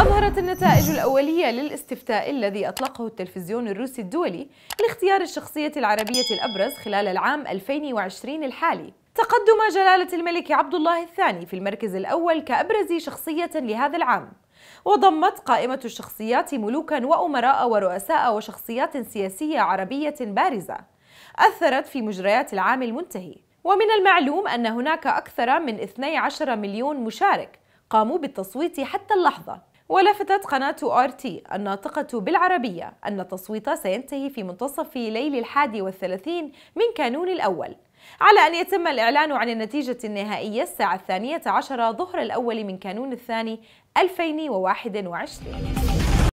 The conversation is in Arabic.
أظهرت النتائج الأولية للاستفتاء الذي أطلقه التلفزيون الروسي الدولي لاختيار الشخصية العربية الأبرز خلال العام 2020 الحالي تقدم جلالة الملك عبد الله الثاني في المركز الأول كأبرز شخصية لهذا العام وضمت قائمة الشخصيات ملوكا وأمراء ورؤساء وشخصيات سياسية عربية بارزة أثرت في مجريات العام المنتهي ومن المعلوم أن هناك أكثر من 12 مليون مشارك قاموا بالتصويت حتى اللحظة ولفتت قناة آر تي الناطقة بالعربية أن التصويت سينتهي في منتصف ليل الحادي والثلاثين من كانون الأول على أن يتم الإعلان عن النتيجة النهائية الساعة الثانية عشر ظهر الأول من كانون الثاني 2021